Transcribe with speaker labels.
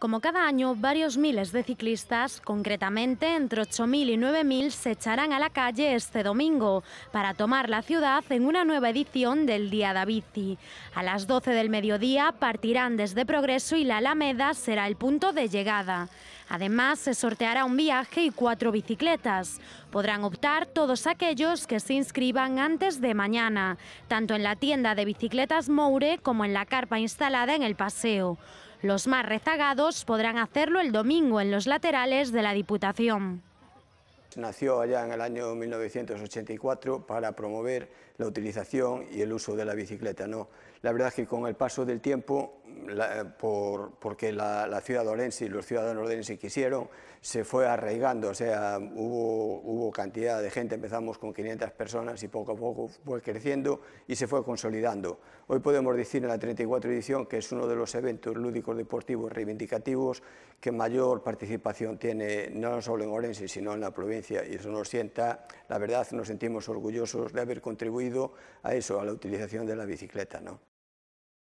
Speaker 1: Como cada año, varios miles de ciclistas, concretamente entre 8.000 y 9.000, se echarán a la calle este domingo para tomar la ciudad en una nueva edición del Día da Bici. A las 12 del mediodía partirán desde Progreso y la Alameda será el punto de llegada. Además, se sorteará un viaje y cuatro bicicletas. Podrán optar todos aquellos que se inscriban antes de mañana, tanto en la tienda de bicicletas Moure como en la carpa instalada en el paseo. Los más rezagados podrán hacerlo el domingo en los laterales de la Diputación.
Speaker 2: Nació allá en el año 1984 para promover la utilización y el uso de la bicicleta. ¿no? La verdad es que con el paso del tiempo por, porque la, ciudad de Orense y los ciudadanos de Orense quisieron, se fue arraigando, o sea, hubo, hubo cantidad de gente, empezamos con 500 personas y poco a poco fue creciendo y se fue consolidando. Hoy podemos decir en la 34 edición que es uno de los eventos lúdicos deportivos reivindicativos que mayor participación tiene, no solo en Orense, sino en la provincia, y eso nos sienta, la verdad, nos sentimos orgullosos de haber contribuido a eso, a la utilización de la bicicleta. ¿no?